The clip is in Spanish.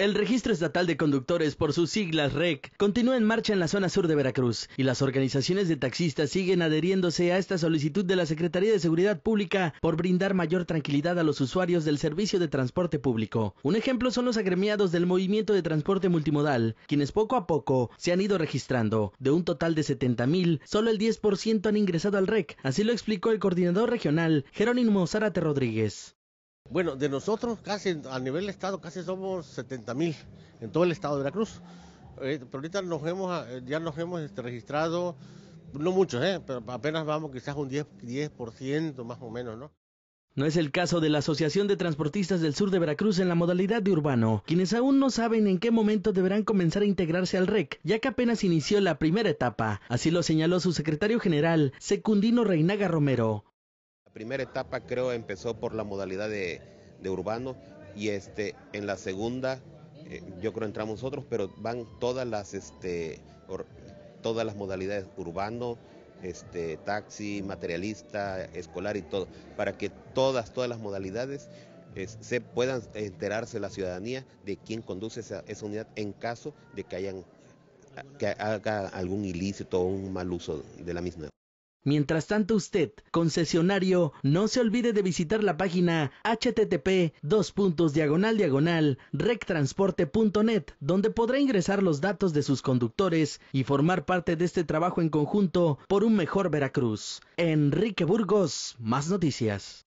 El Registro Estatal de Conductores, por sus siglas REC, continúa en marcha en la zona sur de Veracruz y las organizaciones de taxistas siguen adhiriéndose a esta solicitud de la Secretaría de Seguridad Pública por brindar mayor tranquilidad a los usuarios del servicio de transporte público. Un ejemplo son los agremiados del movimiento de transporte multimodal, quienes poco a poco se han ido registrando. De un total de 70.000, mil, solo el 10% han ingresado al REC, así lo explicó el coordinador regional Jerónimo Zárate Rodríguez. Bueno, de nosotros casi a nivel estado casi somos 70 mil en todo el estado de Veracruz. Eh, pero ahorita nos hemos, ah, eh, ya nos hemos este, registrado, no muchos, eh, pero apenas vamos quizás un 10, 10% más o menos, ¿no? No es el caso de la Asociación de Transportistas del Sur de Veracruz en la modalidad de urbano, quienes aún no saben en qué momento deberán comenzar a integrarse al REC, ya que apenas inició la primera etapa. Así lo señaló su secretario general, Secundino Reinaga Romero. La primera etapa creo empezó por la modalidad de, urbano y este, en la segunda eh, yo creo entramos otros pero van todas las, este, todas las modalidades urbano, este, taxi, materialista, escolar y todo, para que todas, todas las modalidades eh, se puedan enterarse la ciudadanía de quién conduce esa, esa unidad en caso de que hayan que haga algún ilícito o un mal uso de la misma. Mientras tanto usted, concesionario, no se olvide de visitar la página http dos diagonal diagonal rectransporte.net donde podrá ingresar los datos de sus conductores y formar parte de este trabajo en conjunto por un mejor Veracruz. Enrique Burgos, más noticias.